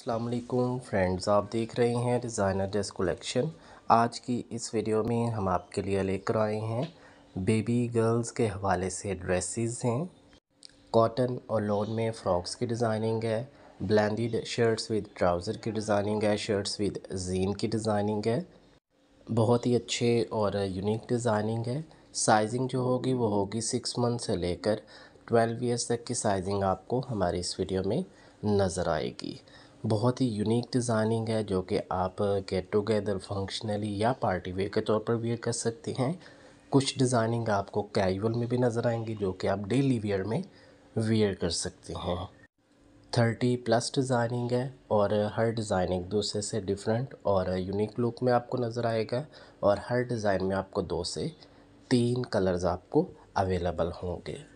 Aslam friends आप देख रहे हैं डिज़ाइनर ड्रेस कलेक्शन आज की इस वीडियो में हम आपके लिए लेकर आए हैं बेबी गर्ल्स के हवाले से ड्रेसेस हैं कॉटन और लॉन में फ्रॉक्स की डिज़ाइनिंग है ब्लेंडेड शर्ट्स विद ट्राउज़र की डिज़ाइनिंग है शर्ट्स विद जीन की डिज़ाइनिंग है बहुत ही अच्छे और यूनिक डिज़ाइनिंग है साइजिंग जो होगी वो होगी सिक्स मंथ से लेकर ट्वेल्व ईयर्स तक की साइजिंग आपको हमारी इस वीडियो में नज़र आएगी बहुत ही यूनिक डिज़ाइनिंग है जो कि आप गेट टुगेदर फंक्शनली या पार्टी वेयर के तौर पर वेयर कर सकते हैं कुछ डिज़ाइनिंग आपको कैजुअल में भी नज़र आएंगी जो कि आप डेली वेयर में वेयर कर सकते हैं थर्टी प्लस डिज़ाइनिंग है और हर डिज़ाइन एक दूसरे से डिफरेंट और यूनिक लुक में आपको नज़र आएगा और हर डिज़ाइन में आपको दो से तीन कलर्स आपको अवेलेबल होंगे